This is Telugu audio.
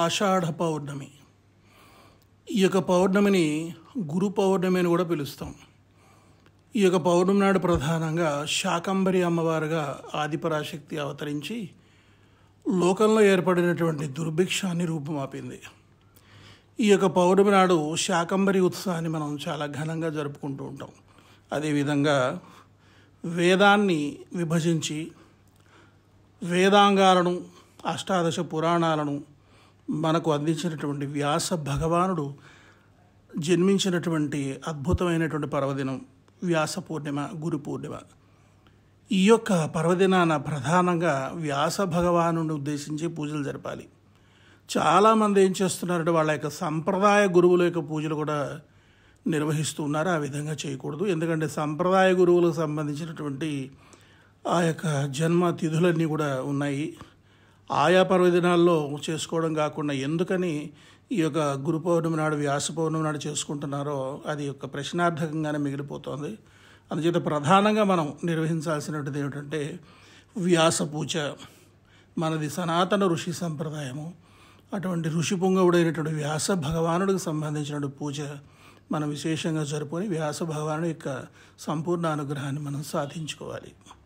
ఆషాఢ పౌర్ణమి ఈ యొక్క పౌర్ణమిని గురు పౌర్ణమి అని కూడా పిలుస్తాం ఈ యొక్క పౌర్ణమి నాడు ప్రధానంగా శాకంబరి అమ్మవారుగా ఆదిపరాశక్తి అవతరించి లోకంలో ఏర్పడినటువంటి దుర్భిక్షాన్ని రూపుమాపింది ఈ యొక్క పౌర్ణమి నాడు శాకంబరి ఉత్సవాన్ని మనం చాలా ఘనంగా జరుపుకుంటూ ఉంటాం అదేవిధంగా వేదాన్ని విభజించి వేదాంగాలను అష్టాదశ పురాణాలను మనకు అందించినటువంటి వ్యాస భగవానుడు జన్మించినటువంటి అద్భుతమైనటువంటి పర్వదినం వ్యాస పూర్ణిమ గురు పూర్ణిమ ఈ యొక్క పర్వదినాన ప్రధానంగా వ్యాస భగవాను ఉద్దేశించి పూజలు జరపాలి చాలామంది ఏం చేస్తున్నారంటే వాళ్ళ యొక్క సంప్రదాయ గురువుల యొక్క పూజలు కూడా నిర్వహిస్తూ ఉన్నారు ఆ విధంగా చేయకూడదు ఎందుకంటే సంప్రదాయ గురువులకు సంబంధించినటువంటి ఆ యొక్క జన్మ తిథులన్నీ కూడా ఉన్నాయి ఆయా పర్వదినాల్లో చేసుకోవడం కాకుండా ఎందుకని ఈ యొక్క గురు పౌర్ణమి నాడు వ్యాస పౌర్ణమి నాడు చేసుకుంటున్నారో అది యొక్క ప్రశ్నార్థకంగానే మిగిలిపోతుంది అందుచేత ప్రధానంగా మనం నిర్వహించాల్సినటువంటిది ఏమిటంటే వ్యాస పూజ మనది సనాతన ఋషి సంప్రదాయము అటువంటి ఋషి పొంగవుడైనటువంటి వ్యాస భగవానుడికి సంబంధించిన పూజ మనం విశేషంగా జరుపుకొని వ్యాస భగవాను యొక్క సంపూర్ణ అనుగ్రహాన్ని మనం సాధించుకోవాలి